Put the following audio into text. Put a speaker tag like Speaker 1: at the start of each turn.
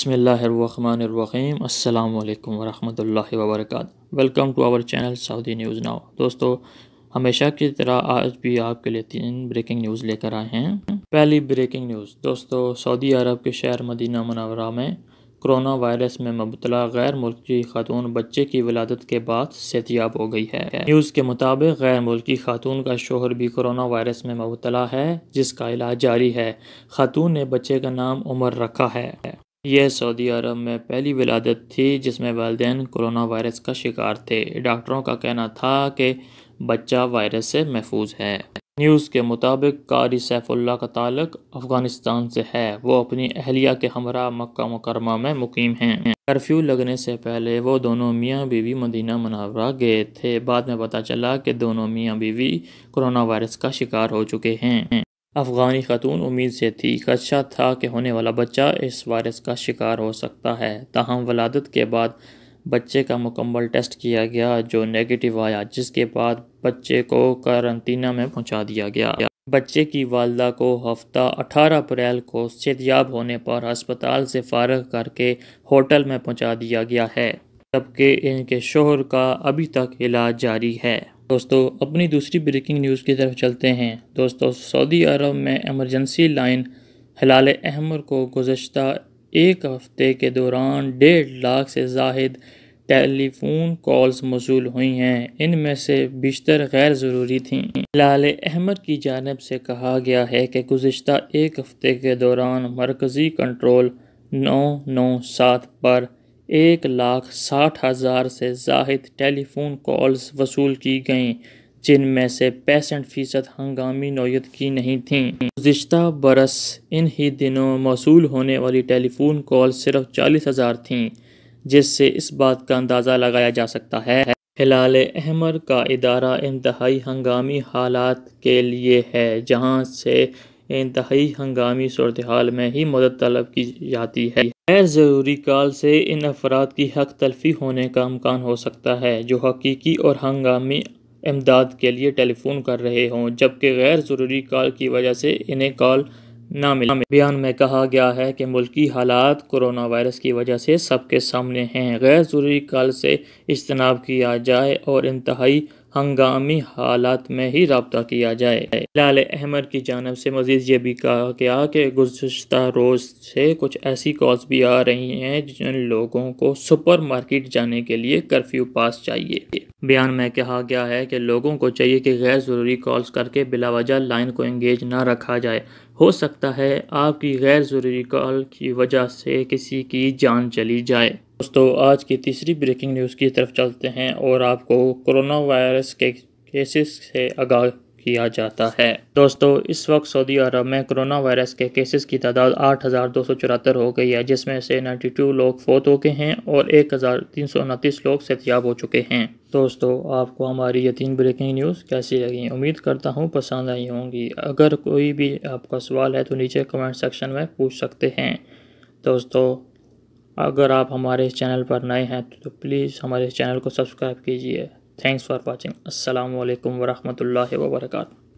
Speaker 1: बसमीम अल्लाम वरहमल वबरक welcome to our channel Saudi news now दोस्तों हमेशा की तरह आज भी आपके लिए तीन ब्रेकिंग न्यूज़ लेकर आए हैं पहली ब्रेकिंग न्यूज़ दोस्तों सऊदी अरब के शहर मदीना मनवरा में कोरोना वायरस में मुबतला गैर मुल्की खातून बच्चे की विलादत के बाद सेहतियाब हो गई है न्यूज़ के मुताबिक गैर मुल्की खातून का शोहर भी कोरोना वायरस में मुबतला है जिसका इलाज जारी है खातून ने बच्चे का नाम उमर रखा है यह सऊदी अरब में पहली विलादत थी जिसमें वालदेन कोरोना वायरस का शिकार थे डॉक्टरों का कहना था कि बच्चा वायरस से महफूज है न्यूज़ के मुताबिक कारी सैफुल्ला का ताल्लक अफ़गानिस्तान से है वो अपनी अहलिया के हमरा मक्का मुकरमा में मुकीम हैं कर्फ्यू लगने से पहले वो दोनों मियाँ बीवी मदीना मनावरा गए थे बाद में पता चला कि दोनों मियाँ बीवी कोरोना वायरस का शिकार हो चुके हैं अफ़गानी खतून उम्मीद से थी खदशा था कि होने वाला बच्चा इस वायरस का शिकार हो सकता है ताहम वलादत के बाद बच्चे का मुकम्मल टेस्ट किया गया जो नेगेटिव आया जिसके बाद बच्चे को करंतना में पहुंचा दिया गया बच्चे की वालदा को हफ्ता 18 अप्रैल को सेहतियाब होने पर अस्पताल से फारग करके होटल में पहुंचा दिया गया है जबकि इनके शोहर का अभी तक इलाज जारी है दोस्तों अपनी दूसरी ब्रेकिंग न्यूज़ की तरफ चलते हैं दोस्तों सऊदी अरब में एमरजेंसी लाइन हिलाल अहमर को गुज्त एक हफ़्ते के दौरान डेढ़ लाख से जायद टेलीफोन कॉल्स मौसू हुई हैं इनमें से बेशतर गैर ज़रूरी थीं लाल अहमद की जानब से कहा गया है कि गुजशत एक हफ़्ते के दौरान मरकज़ी कंट्रोल नौ नौ सात पर एक लाख साठ हज़ार से जाहिद टेलीफोन कॉल्स वसूल की गईं जिनमें से पैंसठ फ़ीसद हंगामी नोयत की नहीं थीं गुज्त बरस इन ही दिनों मौसू होने वाली टेलीफोन कॉल सिर्फ चालीस हज़ार थी जिससे इस बात का अंदाज़ा लगाया जा सकता है हिलाल अहमर का इदारा इंतहाई हंगामी हालात के लिए है जहाँ से इंतहाई हंगामी सूरत हाल में ही मदद तलब की जाती है गैर ज़रूरी काल से इन अफराद की हक तलफी होने का अमकान हो सकता है जो हकीकी और हंगामी इमदाद के लिए टेलीफोन कर रहे हों जबकि गैर ज़रूरी कॉल की वजह से इन्हें कॉल ना मिले बयान में कहा गया है कि मुल्की हालात कोरोना वायरस की वजह से सबके सामने हैं गैर ज़रूरी कॉल से इजतनाब किया जाए और इंतहाई हंगामी हालात में ही रबता किया जाए लाल अहमद की जानब से मजीद ये भी कहा गया कि गुजशत रोज़ से कुछ ऐसी कॉल्स भी आ रही हैं जिन लोगों को सुपर मार्केट जाने के लिए कर्फ्यू पास चाहिए बयान में कहा गया है कि लोगों को चाहिए कि गैर ज़रूरी कॉल्स करके बिलावजह लाइन को इंगेज ना रखा जाए हो सकता है आपकी गैर ज़रूरी कॉल की वजह से किसी की जान चली जाए दोस्तों आज की तीसरी ब्रेकिंग न्यूज़ की तरफ चलते हैं और आपको कोरोना वायरस के केसेस से आगाह किया जाता है दोस्तों इस वक्त सऊदी अरब में कोरोना वायरस के केसेस की तादाद आठ हज़ार दो सौ चौहत्तर हो गई है जिसमें से नाइन्टी टू लोग फोत हो गए हैं और एक हज़ार तीन सौ उनतीस लोग सतियाब हो चुके हैं दोस्तों आपको हमारी यतीन ब्रेकिंग न्यूज़ कैसी लगी उम्मीद करता हूँ पसंद आई होंगी अगर कोई भी आपका सवाल है तो नीचे कमेंट सेक्शन में पूछ सकते हैं दोस्तों अगर आप हमारे चैनल पर नए हैं तो प्लीज़ हमारे चैनल को सब्सक्राइब कीजिए थैंक्स फॉर वॉचिंग असल वरहमल वर्का